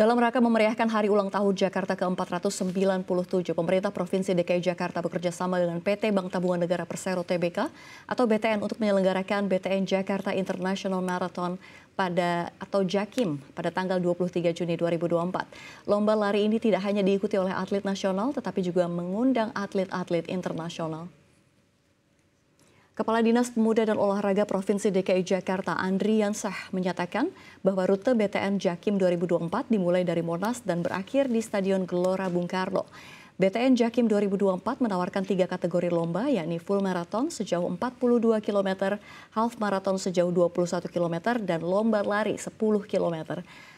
Dalam rangka memeriahkan hari ulang tahun Jakarta ke-497, pemerintah Provinsi DKI Jakarta bekerja sama dengan PT Bank Tabungan Negara Persero TBK atau BTN untuk menyelenggarakan BTN Jakarta International Marathon pada atau Jakim pada tanggal 23 Juni 2024. Lomba lari ini tidak hanya diikuti oleh atlet nasional tetapi juga mengundang atlet-atlet internasional. Kepala Dinas Pemuda dan Olahraga Provinsi DKI Jakarta Andri Yansah menyatakan bahwa rute BTN Jakim 2024 dimulai dari Monas dan berakhir di Stadion Gelora Bung Karno. BTN Jakim 2024 menawarkan tiga kategori lomba yakni full marathon sejauh 42 km, half marathon sejauh 21 km, dan lomba lari 10 km.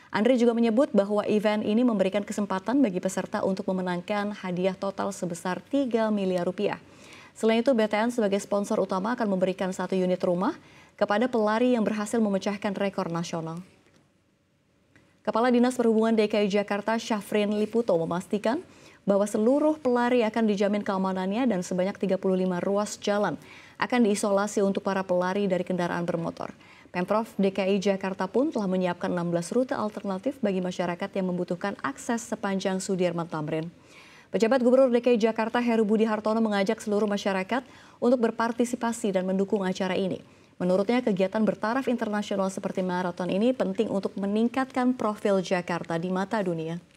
Andri juga menyebut bahwa event ini memberikan kesempatan bagi peserta untuk memenangkan hadiah total sebesar 3 miliar rupiah. Selain itu, BTN sebagai sponsor utama akan memberikan satu unit rumah kepada pelari yang berhasil memecahkan rekor nasional. Kepala Dinas Perhubungan DKI Jakarta Syafrin Liputo memastikan bahwa seluruh pelari akan dijamin keamanannya dan sebanyak 35 ruas jalan akan diisolasi untuk para pelari dari kendaraan bermotor. Pemprov DKI Jakarta pun telah menyiapkan 16 rute alternatif bagi masyarakat yang membutuhkan akses sepanjang Sudirman Tamrin. Pejabat Gubernur DKI Jakarta Heru Budi Hartono mengajak seluruh masyarakat untuk berpartisipasi dan mendukung acara ini. Menurutnya kegiatan bertaraf internasional seperti maraton ini penting untuk meningkatkan profil Jakarta di mata dunia.